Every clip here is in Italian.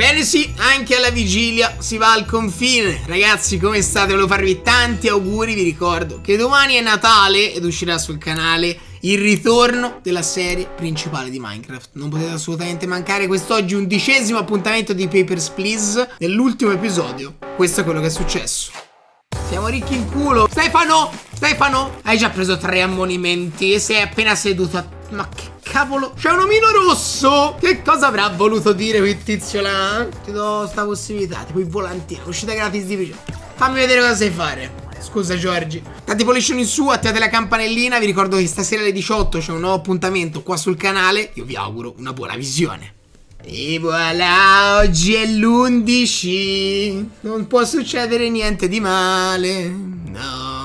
Ebbene sì, anche alla vigilia si va al confine. Ragazzi, come state? Volevo farvi tanti auguri, vi ricordo che domani è Natale ed uscirà sul canale il ritorno della serie principale di Minecraft. Non potete assolutamente mancare quest'oggi undicesimo appuntamento di Papers, Please. Nell'ultimo episodio, questo è quello che è successo. Siamo ricchi in culo. Stefano, Stefano, hai già preso tre ammonimenti e sei appena seduto a ma che cavolo C'è un omino rosso Che cosa avrà voluto dire quel tizio là? Ti do sta possibilità Tipo il volantino Uscita gratis di video Fammi vedere cosa sai fare Scusa Giorgi Tanti pollici in su Attivate la campanellina Vi ricordo che stasera alle 18 C'è un nuovo appuntamento qua sul canale Io vi auguro una buona visione e voilà, oggi è l'11 Non può succedere niente di male No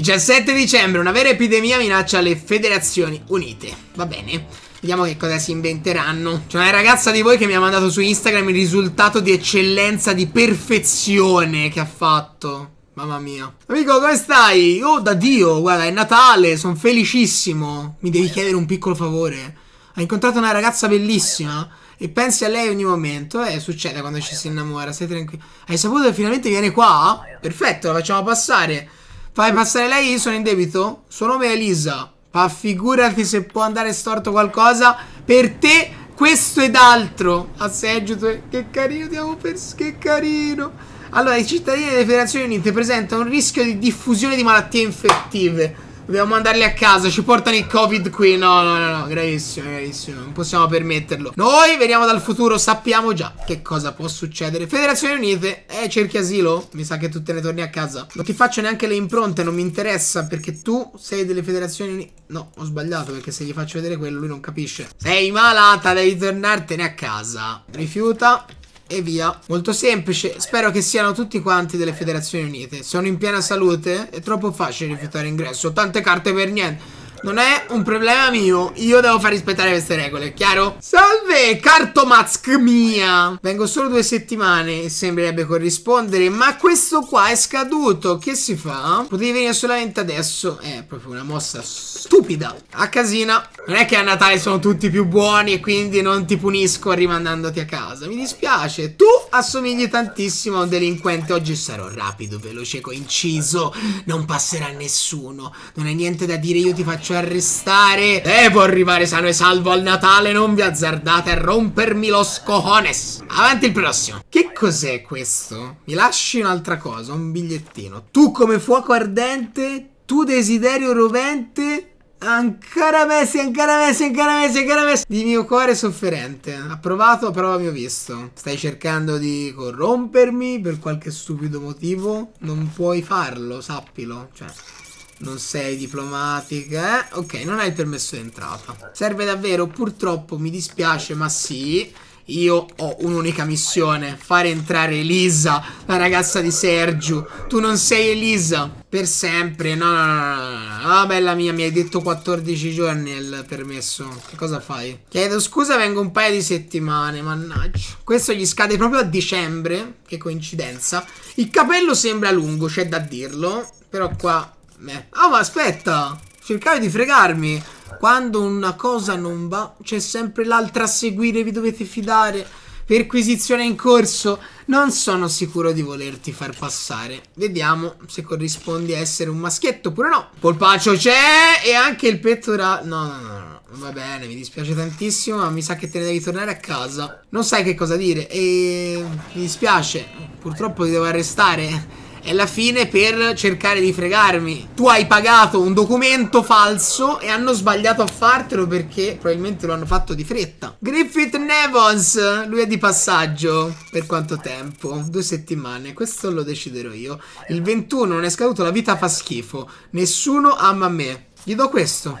17 dicembre, una vera epidemia minaccia le federazioni unite. Va bene, vediamo che cosa si inventeranno. C'è una ragazza di voi che mi ha mandato su Instagram il risultato di eccellenza, di perfezione che ha fatto. Mamma mia. Amico, come stai? Oh, da Dio, guarda, è Natale, sono felicissimo. Mi devi chiedere un piccolo favore. Hai incontrato una ragazza bellissima? E pensi a lei ogni momento. Eh, succede quando ci si innamora, stai tranquillo. Hai saputo che finalmente viene qua? Perfetto, la facciamo passare. Fai passare lei, io sono in debito. Suo nome è Elisa. Ma figurati se può andare storto qualcosa. Per te, questo ed altro. Asseggio. Che carino, ti avevo perso. Che carino. Allora, i cittadini delle Federazioni Unite presentano un rischio di diffusione di malattie infettive. Dobbiamo mandarli a casa, ci portano il covid qui No, no, no, no, gravissimo, gravissimo Non possiamo permetterlo Noi veniamo dal futuro, sappiamo già che cosa può succedere Federazioni Unite, eh, cerchi asilo? Mi sa che tu te ne torni a casa Non ti faccio neanche le impronte, non mi interessa Perché tu sei delle Federazioni Unite No, ho sbagliato, perché se gli faccio vedere quello lui non capisce Sei malata, devi tornartene a casa Rifiuta e via. Molto semplice, spero che siano tutti quanti delle federazioni unite. Sono in piena salute, è troppo facile rifiutare ingresso, tante carte per niente. Non è un problema mio, io devo far rispettare queste regole, chiaro? Salve, cartomazk mia! Vengo solo due settimane, sembrerebbe corrispondere, ma questo qua è scaduto, che si fa? Potevi venire solamente adesso, è eh, proprio una mossa stupida. A casina, non è che a Natale sono tutti più buoni e quindi non ti punisco rimandandoti a casa, mi dispiace. Tu assomigli tantissimo a un delinquente, oggi sarò rapido, veloce, coinciso, non passerà nessuno, non hai niente da dire, io ti faccio faccio arrestare. Devo arrivare sano e salvo al Natale, non vi azzardate a rompermi lo cojones. Avanti il prossimo. Che cos'è questo? Mi lasci un'altra cosa, un bigliettino. Tu come fuoco ardente, tu desiderio rovente... Ancora Messi, ancora Messi, ancora Messi, ancora Messi Di mio cuore sofferente Approvato, prova mio visto Stai cercando di corrompermi per qualche stupido motivo Non puoi farlo, sappilo Cioè non sei diplomatica, eh? Ok, non hai il permesso d'entrata. Serve davvero, purtroppo, mi dispiace, ma sì. Io ho un'unica missione, fare entrare Elisa, la ragazza di Sergio. Tu non sei Elisa, per sempre. No, no, no, no. Ah, bella mia, mi hai detto 14 giorni il permesso. Che cosa fai? Chiedo scusa, vengo un paio di settimane, mannaggia. Questo gli scade proprio a dicembre, che coincidenza. Il capello sembra lungo, c'è da dirlo, però qua Beh. Oh, ah, ma aspetta! Cercare di fregarmi. Quando una cosa non va, c'è sempre l'altra a seguire, vi dovete fidare. Perquisizione in corso. Non sono sicuro di volerti far passare. Vediamo se corrispondi a essere un maschietto oppure no. Polpaccio c'è e anche il pettorale. No, no, no, no. Va bene, mi dispiace tantissimo, ma mi sa che te ne devi tornare a casa. Non sai che cosa dire e mi dispiace. Purtroppo ti devo arrestare è la fine per cercare di fregarmi. Tu hai pagato un documento falso e hanno sbagliato a fartelo perché probabilmente lo hanno fatto di fretta. Griffith Nevons, lui è di passaggio per quanto tempo? Due settimane, questo lo deciderò io. Il 21 non è scaduto, la vita fa schifo. Nessuno ama me. Gli do questo.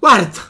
Guarda,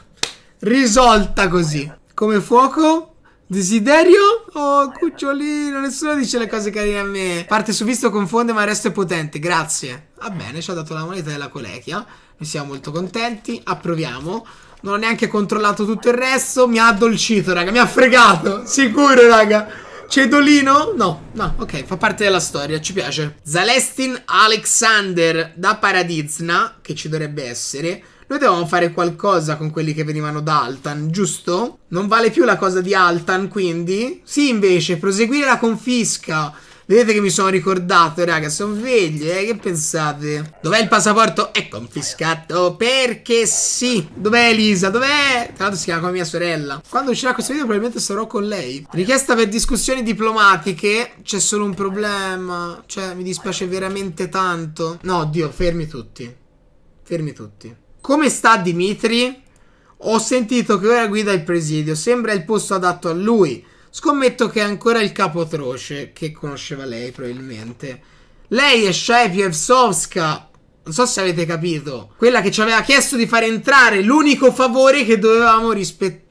risolta così. Come fuoco Desiderio? Oh, cucciolino, nessuno dice le cose carine a me. Parte su visto, confonde, ma il resto è potente. Grazie. Va bene, ci ha dato la moneta della colechia. Ne siamo molto contenti. Approviamo. Non ho neanche controllato tutto il resto. Mi ha addolcito, raga. Mi ha fregato. Sicuro, raga. Cedolino? No, no, ok, fa parte della storia, ci piace. Zalestin Alexander da Paradizna, che ci dovrebbe essere noi dovevamo fare qualcosa con quelli che venivano da Altan, giusto? Non vale più la cosa di Altan, quindi? Sì, invece, proseguire la confisca. Vedete che mi sono ricordato, raga, sono veglie, eh? che pensate? Dov'è il passaporto? È confiscato, perché sì! Dov'è Elisa? Dov'è? Tra l'altro si chiama come mia sorella. Quando uscirà questo video probabilmente sarò con lei. Richiesta per discussioni diplomatiche, c'è solo un problema, cioè mi dispiace veramente tanto. No, Dio, fermi tutti. Fermi tutti. Come sta Dimitri? Ho sentito che ora guida il presidio, sembra il posto adatto a lui. Scommetto che è ancora il capo atroce, che conosceva lei probabilmente. Lei è Shepy Evsovska. Non so se avete capito. Quella che ci aveva chiesto di far entrare l'unico favore che dovevamo rispettare.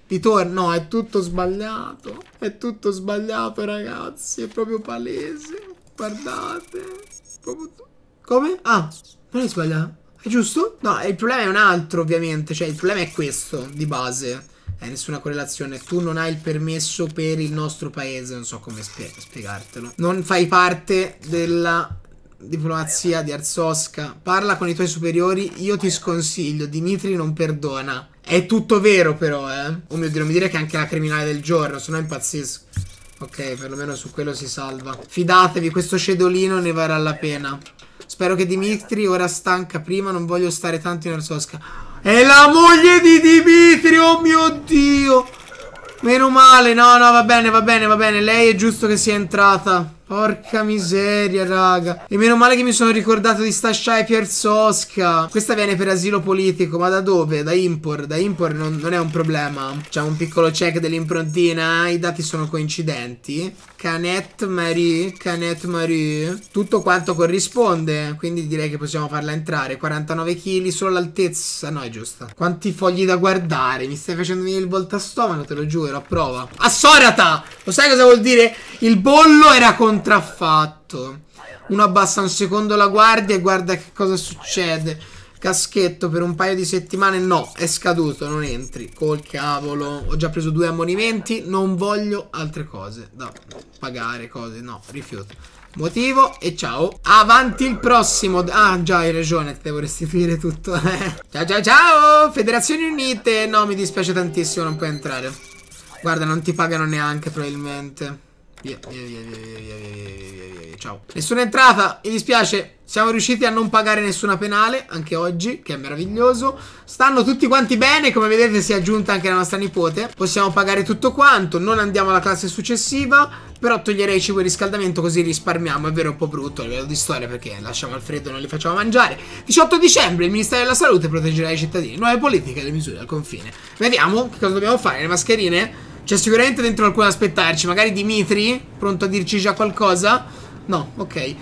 No, è tutto sbagliato. È tutto sbagliato, ragazzi. È proprio palese. Guardate. Proprio... Come? Ah, non è sbagliato. È giusto? No, il problema è un altro, ovviamente. Cioè, il problema è questo, di base. È eh, nessuna correlazione. Tu non hai il permesso per il nostro paese, non so come spie spiegartelo. Non fai parte della diplomazia di Arzoska. Parla con i tuoi superiori, io ti sconsiglio. Dimitri non perdona. È tutto vero però, eh. Oh mio Dio, non mi dire che è anche la criminale del giorno, se no impazzisco. Ok, perlomeno su quello si salva. Fidatevi, questo cedolino ne varrà la pena. Spero che Dimitri ora stanca prima, non voglio stare tanto in Arsosca. È la moglie di Dimitri, oh mio Dio! Meno male, no, no, va bene, va bene, va bene. Lei è giusto che sia entrata. Porca miseria, raga. E meno male che mi sono ricordato di sta Shai Pierzosca. Questa viene per asilo politico, ma da dove? Da impor. Da impor non, non è un problema. C'è un piccolo check dell'improntina, eh? i dati sono coincidenti. Canette Marie, Canette Marie. Tutto quanto corrisponde, quindi direi che possiamo farla entrare. 49 kg, solo l'altezza. No, è giusta. Quanti fogli da guardare? Mi stai facendo venire il volta stomaco, te lo giuro, a prova. Assorata! Lo sai cosa vuol dire? Il bollo era contraffatto. Uno abbassa un secondo la guardia e guarda che cosa succede. Caschetto per un paio di settimane no, è scaduto, non entri. Col cavolo, ho già preso due ammonimenti, non voglio altre cose da pagare, cose, no, rifiuto. Motivo e ciao. Avanti il prossimo. Ah, già, hai ragione, ti devo restituire tutto. Eh. ciao, ciao, ciao, Federazioni Unite. No, mi dispiace tantissimo, non puoi entrare. Guarda, non ti pagano neanche probabilmente. Via, via, via, via, via, via, via, via, via, Ciao. Nessuna entrata, mi dispiace. Siamo riusciti a non pagare nessuna penale, anche oggi, che è meraviglioso. Stanno tutti quanti bene, come vedete si è aggiunta anche la nostra nipote. Possiamo pagare tutto quanto, non andiamo alla classe successiva, però toglierei il cibo e riscaldamento così risparmiamo. È vero, è un po' brutto a livello di storia perché lasciamo al freddo, e non li facciamo mangiare. 18 dicembre, il Ministero della Salute proteggerà i cittadini. Nuove politiche e le misure al confine. Vediamo che cosa dobbiamo fare, le mascherine... C'è cioè, sicuramente dentro alcune aspettarci Magari Dimitri Pronto a dirci già qualcosa No, ok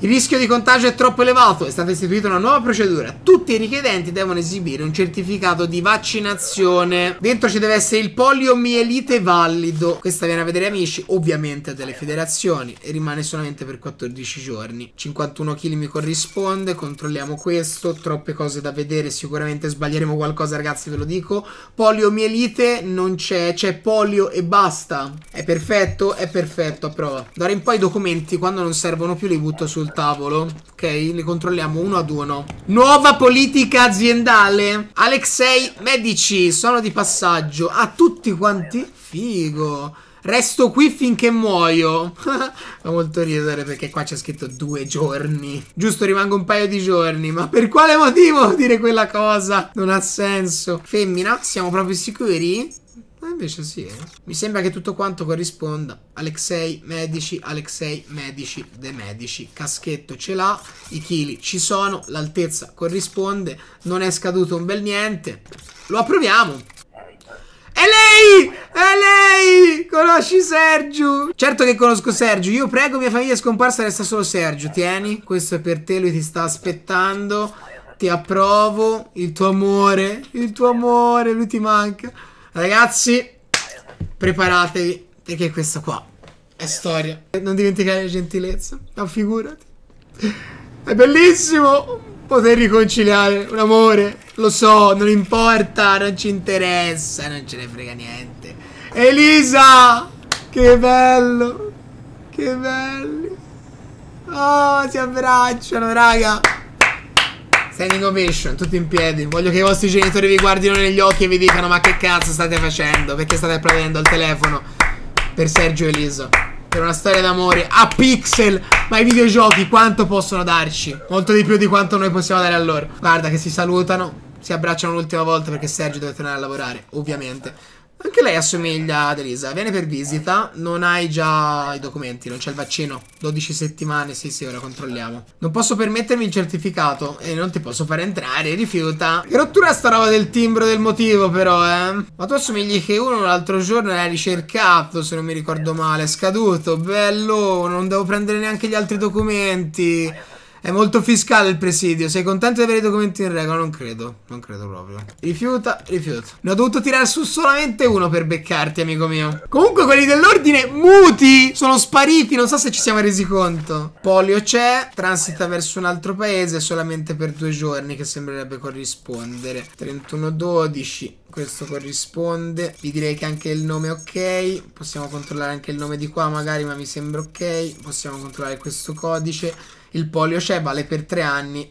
il rischio di contagio è troppo elevato, è stata istituita una nuova procedura. Tutti i richiedenti devono esibire un certificato di vaccinazione. Dentro ci deve essere il poliomielite valido. Questa viene a vedere amici, ovviamente delle federazioni, e rimane solamente per 14 giorni. 51 kg mi corrisponde, controlliamo questo, troppe cose da vedere, sicuramente sbaglieremo qualcosa ragazzi, ve lo dico. Poliomielite non c'è, c'è polio e basta. È perfetto, è perfetto, a prova. D'ora in poi i documenti quando non servono più li butto sul sul tavolo. Ok, li controlliamo uno ad uno. Nuova politica aziendale. Alexei Medici, sono di passaggio. A tutti quanti? Figo. Resto qui finché muoio. Fa molto ridere perché qua c'è scritto due giorni. Giusto, rimango un paio di giorni. Ma per quale motivo dire quella cosa? Non ha senso. Femmina, siamo proprio sicuri? Ma ah, invece sì, eh. Mi sembra che tutto quanto corrisponda. Alexei, medici, Alexei, medici, de medici. Caschetto ce l'ha, i chili ci sono, l'altezza corrisponde, non è scaduto un bel niente. Lo approviamo. È lei! È lei! Conosci Sergio? Certo che conosco Sergio. Io prego mia famiglia scomparsa, resta solo Sergio. Tieni, questo è per te, lui ti sta aspettando. Ti approvo, il tuo amore, il tuo amore, lui ti manca. Ragazzi, preparatevi perché questo qua è storia. Non dimenticare gentilezza, ma figurati. È bellissimo poter riconciliare un amore. Lo so, non importa, non ci interessa, non ce ne frega niente. Elisa! Che bello! Che bello. Oh, si abbracciano, raga! Standing ovation, tutti in piedi. Voglio che i vostri genitori vi guardino negli occhi e vi dicano ma che cazzo state facendo? Perché state applaudendo al telefono per Sergio e Elisa? Per una storia d'amore a pixel. Ma i videogiochi quanto possono darci? Molto di più di quanto noi possiamo dare a loro. Guarda che si salutano, si abbracciano l'ultima volta perché Sergio deve tornare a lavorare, ovviamente. Anche lei assomiglia ad Elisa. Viene per visita. Non hai già i documenti, non c'è il vaccino. 12 settimane, sì, sì, ora controlliamo. Non posso permettermi il certificato. E non ti posso far entrare, rifiuta. Che rottura sta roba del timbro del motivo, però, eh. Ma tu assomigli che uno l'altro giorno l'ha ricercato, se non mi ricordo male. Scaduto, bello. Non devo prendere neanche gli altri documenti. È molto fiscale il presidio. Sei contento di avere i documenti in regola? Non credo. Non credo proprio. Rifiuta, rifiuta. Ne ho dovuto tirare su solamente uno per beccarti, amico mio. Comunque quelli dell'ordine muti sono spariti. Non so se ci siamo resi conto. Polio c'è. Transita verso un altro paese solamente per due giorni che sembrerebbe corrispondere. 31-12. Questo corrisponde. Vi direi che anche il nome è ok. Possiamo controllare anche il nome di qua magari, ma mi sembra ok. Possiamo controllare questo codice il polio c'è, vale per tre anni.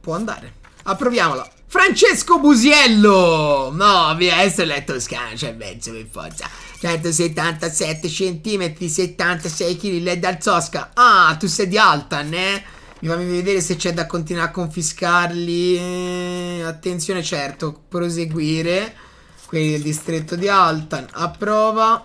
Può andare. Approviamolo. Francesco Busiello! No, via, adesso è toscano, c'è mezzo per forza. 177 cm, 76 kg, lei dal Zosca. Ah, tu sei di Altan, eh? Mi fammi vedere se c'è da continuare a confiscarli. Eh, attenzione, certo, proseguire. Quelli del distretto di Altan. Approva.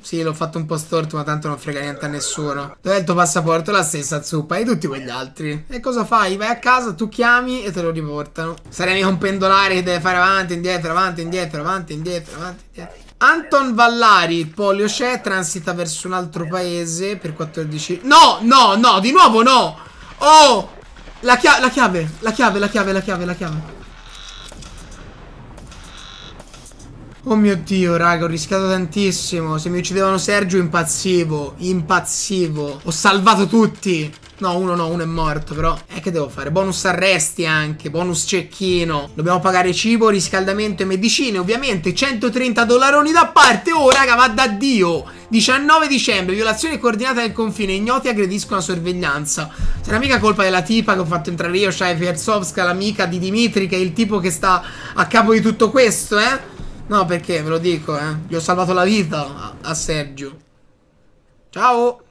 Sì, l'ho fatto un po' storto, ma tanto non frega niente a nessuno. Dov'è il tuo passaporto? La stessa zuppa e tutti quegli altri. E cosa fai? Vai a casa, tu chiami e te lo riportano. Sarei mica un pendolare che deve fare avanti, indietro, avanti, indietro, avanti, indietro, avanti, indietro. Anton Vallari, polio c'è, transita verso un altro paese per 14... No, no, no, di nuovo no! Oh! La, chia la chiave, la chiave, la chiave, la chiave, la chiave. Oh mio Dio, raga, ho rischiato tantissimo. Se mi uccidevano Sergio impazzivo. Impazzivo. Ho salvato tutti. No, uno no, uno è morto però. Eh, che devo fare? Bonus arresti anche, bonus cecchino. Dobbiamo pagare cibo, riscaldamento e medicine, ovviamente. 130 dollaroni da parte. Oh, raga, va da Dio. 19 dicembre, violazione coordinata del confine. Ignoti aggrediscono la sorveglianza. Sarà mica colpa della tipa che ho fatto entrare io, Shai Fersovska, l'amica di Dimitri, che è il tipo che sta a capo di tutto questo, eh? No, perché ve lo dico, eh. Gli ho salvato la vita a, Sergio. Ciao.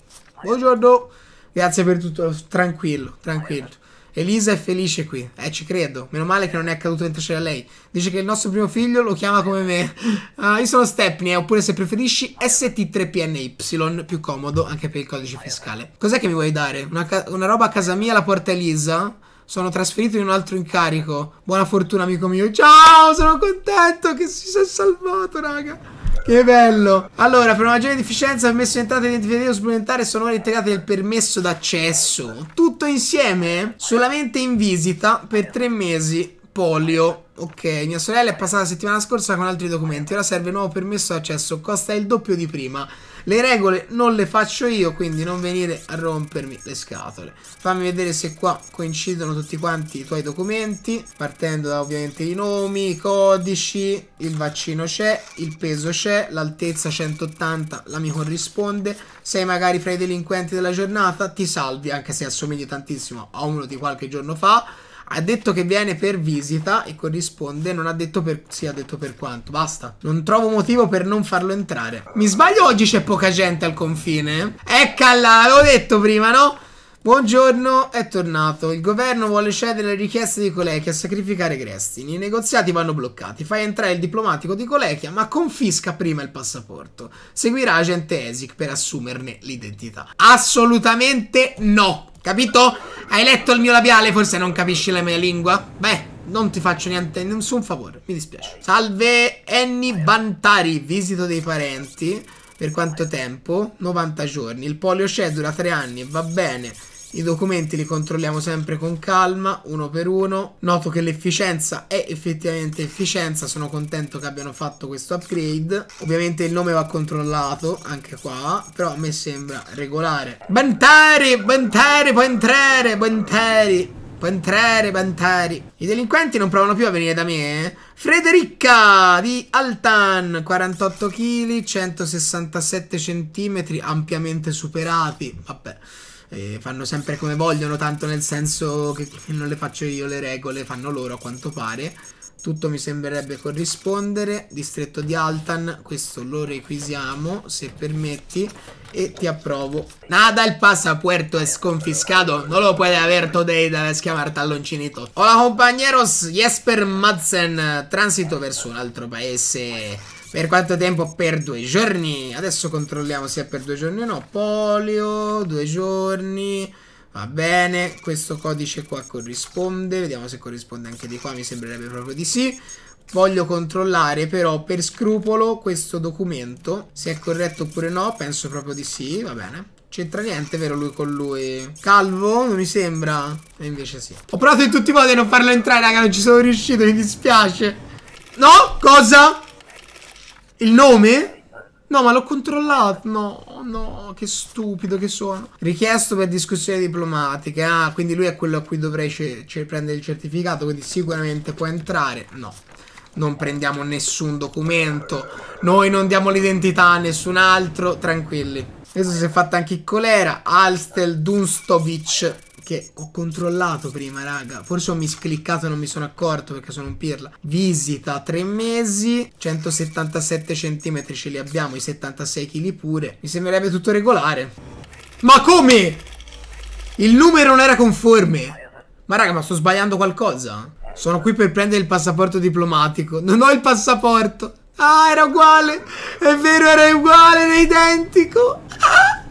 Buongiorno. Grazie per tutto. Tranquillo, tranquillo. Elisa è felice qui. Eh, ci credo. Meno male che non è accaduto niente c'era lei. Dice che il nostro primo figlio lo chiama come me. Uh, io sono Stepney, eh, oppure se preferisci ST3PNY, più comodo anche per il codice fiscale. Cos'è che mi vuoi dare? Una, una roba a casa mia la porta Elisa? sono trasferito in un altro incarico. Buona fortuna, amico mio. Ciao, sono contento che si sia salvato, raga. Che bello. Allora, per una maggiore efficienza, permesso di entrata identificativo supplementare sono ora integrate nel permesso d'accesso. Tutto insieme? Solamente in visita per tre mesi. Polio. Ok, mia sorella è passata la settimana scorsa con altri documenti. Ora serve nuovo permesso d'accesso. Costa il doppio di prima. Le regole non le faccio io, quindi non venire a rompermi le scatole. Fammi vedere se qua coincidono tutti quanti i tuoi documenti, partendo da ovviamente i nomi, i codici, il vaccino c'è, il peso c'è, l'altezza 180 la mi corrisponde. Sei magari fra i delinquenti della giornata, ti salvi, anche se assomigli tantissimo a uno di qualche giorno fa ha detto che viene per visita e corrisponde, non ha detto per... sì, ha detto per quanto, basta. Non trovo motivo per non farlo entrare. Mi sbaglio, oggi c'è poca gente al confine? eccala l'ho detto prima, no? Buongiorno, è tornato. Il governo vuole cedere le richieste di Colecchia a sacrificare Grestini. I negoziati vanno bloccati. Fai entrare il diplomatico di Colecchia, ma confisca prima il passaporto. Seguirà agente ESIC per assumerne l'identità. Assolutamente no! Capito? Hai letto il mio labiale? Forse non capisci la mia lingua? Beh, non ti faccio niente, nessun favore, mi dispiace. Salve Annie Bantari, visito dei parenti. Per quanto tempo? 90 giorni. Il polio c'è, dura 3 anni, va bene. I documenti li controlliamo sempre con calma, uno per uno. Noto che l'efficienza è effettivamente efficienza, sono contento che abbiano fatto questo upgrade. Ovviamente il nome va controllato, anche qua, però a me sembra regolare. Banteri, banteri, puoi entrare, banteri. Può entrare, Bantari. I delinquenti non provano più a venire da me, eh? Frederica di Altan, 48 kg, 167 cm, ampiamente superati. Vabbè eh, fanno sempre come vogliono, tanto nel senso che, non le faccio io le regole, fanno loro a quanto pare. Tutto mi sembrerebbe corrispondere. Distretto di Altan, questo lo requisiamo, se permetti, e ti approvo. Nada, il passaporto è sconfiscato. Non lo puoi aver today, debes chiamar talloncinito. Hola compañeros, Jesper Madsen, transito verso un altro paese. Per quanto tempo? Per due giorni. Adesso controlliamo se è per due giorni o no. Polio, due giorni. Va bene, questo codice qua corrisponde. Vediamo se corrisponde anche di qua, mi sembrerebbe proprio di sì. Voglio controllare però per scrupolo questo documento, se è corretto oppure no, penso proprio di sì, va bene. C'entra niente, vero lui con lui? Calvo? Non mi sembra. E invece sì. Ho provato in tutti i modi a non farlo entrare, raga, non ci sono riuscito, mi dispiace. No? Cosa? Il nome? No, ma l'ho controllato. No, no, che stupido che sono. Richiesto per discussioni diplomatiche. Ah, quindi lui è quello a cui dovrei prendere il certificato. Quindi sicuramente può entrare. No. Non prendiamo nessun documento. Noi non diamo l'identità a nessun altro. Tranquilli. Adesso si è fatta anche il colera. Alstel Dunstovic perché ho controllato prima, raga. Forse ho miscliccato e non mi sono accorto perché sono un pirla. Visita 3 mesi, 177 centimetri ce li abbiamo, i 76 kg pure. Mi sembrerebbe tutto regolare. Ma come? Il numero non era conforme. Ma raga, ma sto sbagliando qualcosa? Sono qui per prendere il passaporto diplomatico. Non ho il passaporto. Ah, era uguale. È vero, era uguale, era identico. Ah!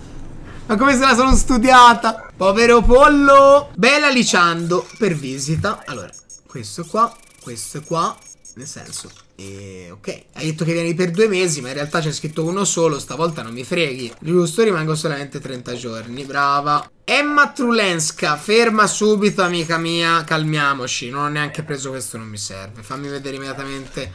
Ma come se la sono studiata? Povero pollo. Bella liciando per visita. Allora, questo qua, questo qua. Nel senso, eh, ok. Hai detto che vieni per due mesi, ma in realtà c'è scritto uno solo. Stavolta non mi freghi. Giusto, rimango solamente 30 giorni. Brava. Emma Trulenska, ferma subito, amica mia. Calmiamoci. Non ho neanche preso questo, non mi serve. Fammi vedere immediatamente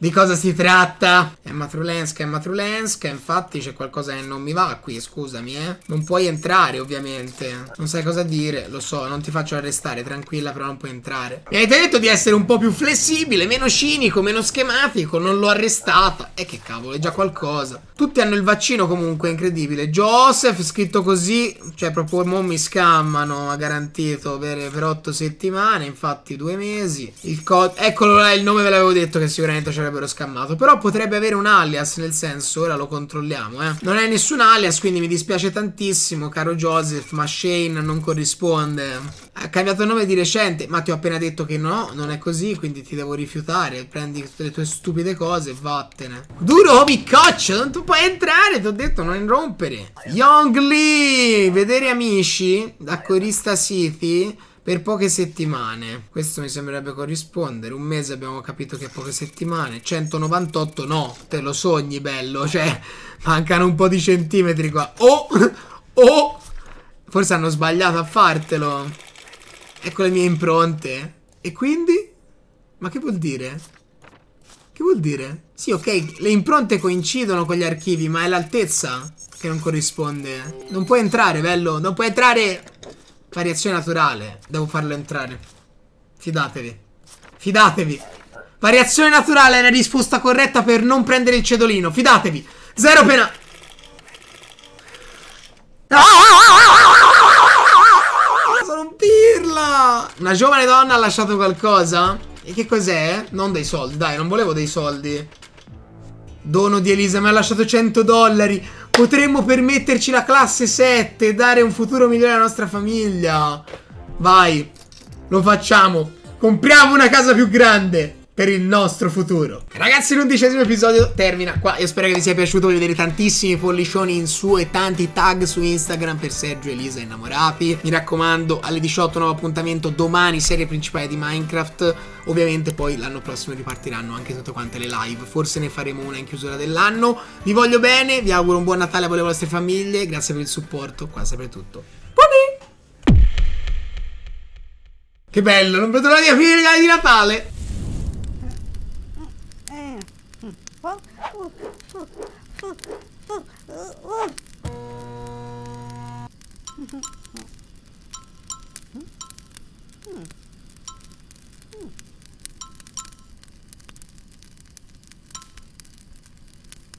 di cosa si tratta. È Trulenska, è Trulenska, infatti c'è qualcosa che non mi va qui, scusami, eh. Non puoi entrare, ovviamente. Non sai cosa dire, lo so, non ti faccio arrestare, tranquilla, però non puoi entrare. Mi avete detto di essere un po' più flessibile, meno cinico, meno schematico, non l'ho arrestata. E eh, che cavolo, è già qualcosa. Tutti hanno il vaccino comunque, incredibile. Joseph, scritto così, cioè proprio mo mi scammano, ha garantito per, per 8 settimane, infatti due mesi. Il codice, eccolo là, il nome ve l'avevo detto che sicuramente c'era avrebbero scammato. Però potrebbe avere un alias, nel senso, ora lo controlliamo, eh. Non è nessun alias, quindi mi dispiace tantissimo, caro Joseph, ma Shane non corrisponde. Ha cambiato nome di recente, ma ti ho appena detto che no, non è così, quindi ti devo rifiutare. Prendi tutte le tue stupide cose e vattene. Duro oh, piccoccio, non tu puoi entrare, ti ho detto, non rompere. Young Lee, vedere amici, da corista City per poche settimane. Questo mi sembrerebbe corrispondere. Un mese abbiamo capito che è poche settimane. 198 no, te lo sogni bello, cioè mancano un po' di centimetri qua. Oh, oh, forse hanno sbagliato a fartelo. Ecco le mie impronte. E quindi? Ma che vuol dire? Che vuol dire? Sì, ok, le impronte coincidono con gli archivi, ma è l'altezza che non corrisponde. Non puoi entrare, bello, non puoi entrare... Variazione naturale. Devo farlo entrare. Fidatevi. Fidatevi. Variazione naturale è la risposta corretta per non prendere il cedolino. Fidatevi. Zero pena. sono un pirla. Una giovane donna ha lasciato qualcosa? E che cos'è? Non dei soldi, dai, non volevo dei soldi. Dono di Elisa, mi ha lasciato 100 dollari. Potremmo permetterci la classe 7 e dare un futuro migliore alla nostra famiglia. Vai, lo facciamo. Compriamo una casa più grande per il nostro futuro. Ragazzi, l'undicesimo episodio termina qua. Io spero che vi sia piaciuto. vedere tantissimi pollicioni in su e tanti tag su Instagram per Sergio, Elisa Innamorati. Mi raccomando, alle 18 nuovo appuntamento domani, serie principale di Minecraft. Ovviamente poi l'anno prossimo ripartiranno anche tutte quante le live. Forse ne faremo una in chiusura dell'anno. Vi voglio bene, vi auguro un buon Natale a voi e alle vostre famiglie. Grazie per il supporto, qua sempre tutto. Buoni! Che bello, non vedo l'ora di di Natale! Hmm.